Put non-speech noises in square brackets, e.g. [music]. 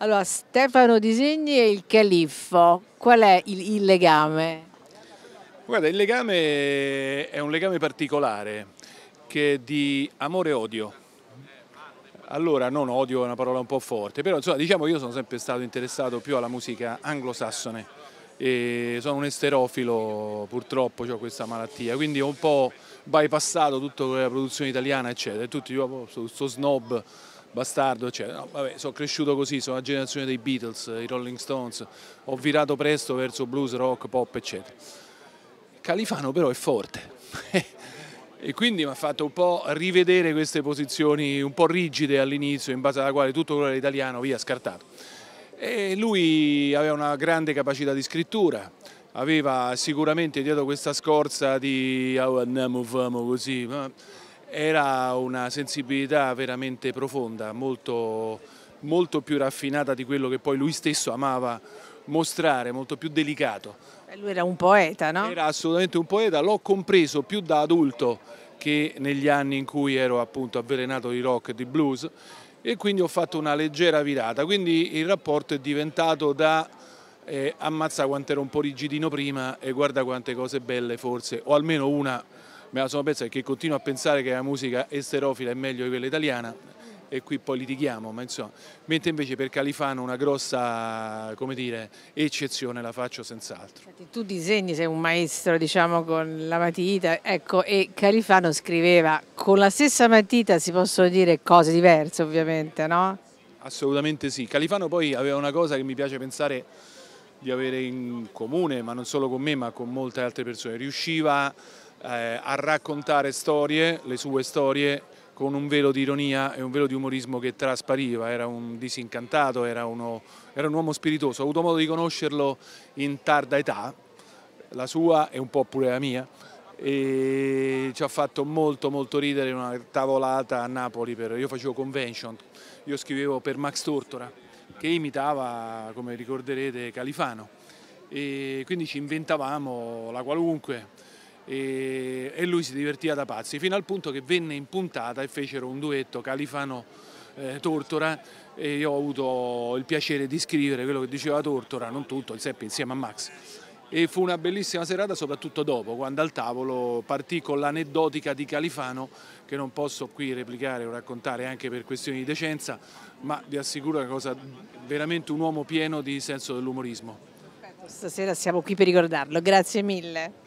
Allora, Stefano Disegni e il Califfo, qual è il, il legame? Guarda, il legame è un legame particolare che è di amore e odio. Allora, non odio è una parola un po' forte, però insomma, diciamo che io sono sempre stato interessato più alla musica anglosassone e sono un esterofilo purtroppo, ho questa malattia, quindi ho un po' bypassato tutta la produzione italiana eccetera, e tutti io oh, sto snob bastardo eccetera, no, vabbè, sono cresciuto così, sono la generazione dei Beatles, i Rolling Stones, ho virato presto verso blues, rock, pop eccetera. Califano però è forte [laughs] e quindi mi ha fatto un po' rivedere queste posizioni un po' rigide all'inizio in base alla quale tutto quello italiano via scartato e lui aveva una grande capacità di scrittura, aveva sicuramente dietro questa scorza di oh, andiamo, famo così, ma era una sensibilità veramente profonda, molto, molto più raffinata di quello che poi lui stesso amava mostrare, molto più delicato. Lui era un poeta, no? Era assolutamente un poeta, l'ho compreso più da adulto che negli anni in cui ero appunto avvelenato di rock e di blues e quindi ho fatto una leggera virata, quindi il rapporto è diventato da eh, ammazza quanto era un po' rigidino prima e guarda quante cose belle forse, o almeno una me la sono persa perché continuo a pensare che la musica esterofila è meglio di quella italiana e qui poi litighiamo, ma insomma, mentre invece per Califano una grossa dire, eccezione la faccio senz'altro. Tu disegni, sei un maestro diciamo con la matita, ecco, e Califano scriveva con la stessa matita si possono dire cose diverse ovviamente, no? Assolutamente sì. Califano poi aveva una cosa che mi piace pensare di avere in comune, ma non solo con me, ma con molte altre persone. Riusciva eh, a raccontare storie, le sue storie, con un velo di ironia e un velo di umorismo che traspariva, era un disincantato, era, uno, era, un uomo spiritoso, ho avuto modo di conoscerlo in tarda età, la sua e un po' pure la mia, e ci ha fatto molto molto ridere una tavolata a Napoli, per, io facevo convention, io scrivevo per Max Tortora che imitava, come ricorderete, Califano e quindi ci inventavamo la qualunque e, e lui si divertiva da pazzi fino al punto che venne in puntata e fecero un duetto Califano eh, Tortora e io ho avuto il piacere di scrivere quello che diceva Tortora, non tutto, il Seppi insieme a Max e fu una bellissima serata soprattutto dopo quando al tavolo partì con l'aneddotica di Califano che non posso qui replicare o raccontare anche per questioni di decenza ma vi assicuro che è cosa, veramente un uomo pieno di senso dell'umorismo. Stasera siamo qui per ricordarlo, grazie mille.